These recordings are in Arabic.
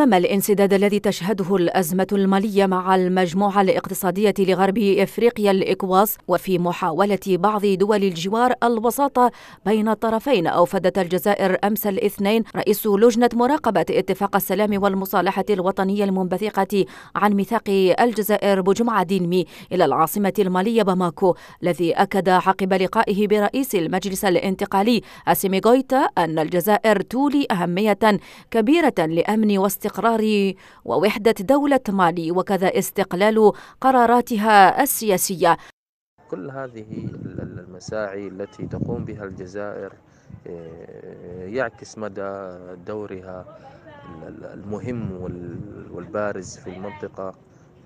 أمام الانسداد الذي تشهده الأزمة المالية مع المجموعة الاقتصادية لغرب إفريقيا الإكواس وفي محاولة بعض دول الجوار الوساطة بين الطرفين أوفدت الجزائر أمس الاثنين رئيس لجنة مراقبة اتفاق السلام والمصالحة الوطنية المنبثقة عن ميثاق الجزائر بجمعة دينمي إلى العاصمة المالية باماكو الذي أكد عقب لقائه برئيس المجلس الانتقالي أسيمي غويتا أن الجزائر تولي أهمية كبيرة لأمن وست استقرار ووحدة دولة مالي وكذا استقلال قراراتها السياسية كل هذه المساعي التي تقوم بها الجزائر آه، يعكس مدى دورها المهم والبارز في المنطقة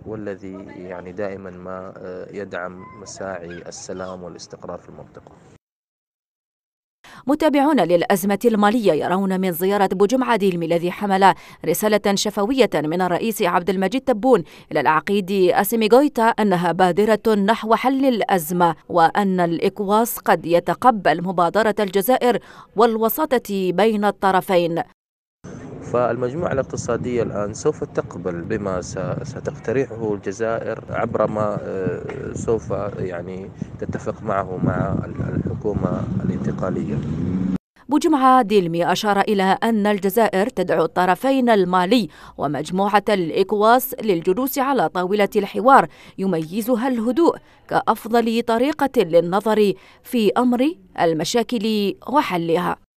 والذي يعني دائما ما آه، يدعم مساعي السلام والاستقرار في المنطقة متابعون للأزمة المالية يرون من زيارة بوجمعة ديلمي الذي حمل رسالة شفوية من الرئيس عبد المجيد تبون إلى العقيد أسيمي غويتا أنها بادرة نحو حل الأزمة وأن الإكواس قد يتقبل مبادرة الجزائر والوساطة بين الطرفين فالمجموعة الاقتصادية الآن سوف تقبل بما ستقترحه الجزائر عبر ما آه، سوف يعني تتفق معه مع الحكومة الانتقالية بجمعة ديلمي أشار إلى أن الجزائر تدعو الطرفين المالي ومجموعة الإكواس للجلوس على طاولة الحوار يميزها الهدوء كأفضل طريقة للنظر في أمر المشاكل وحلها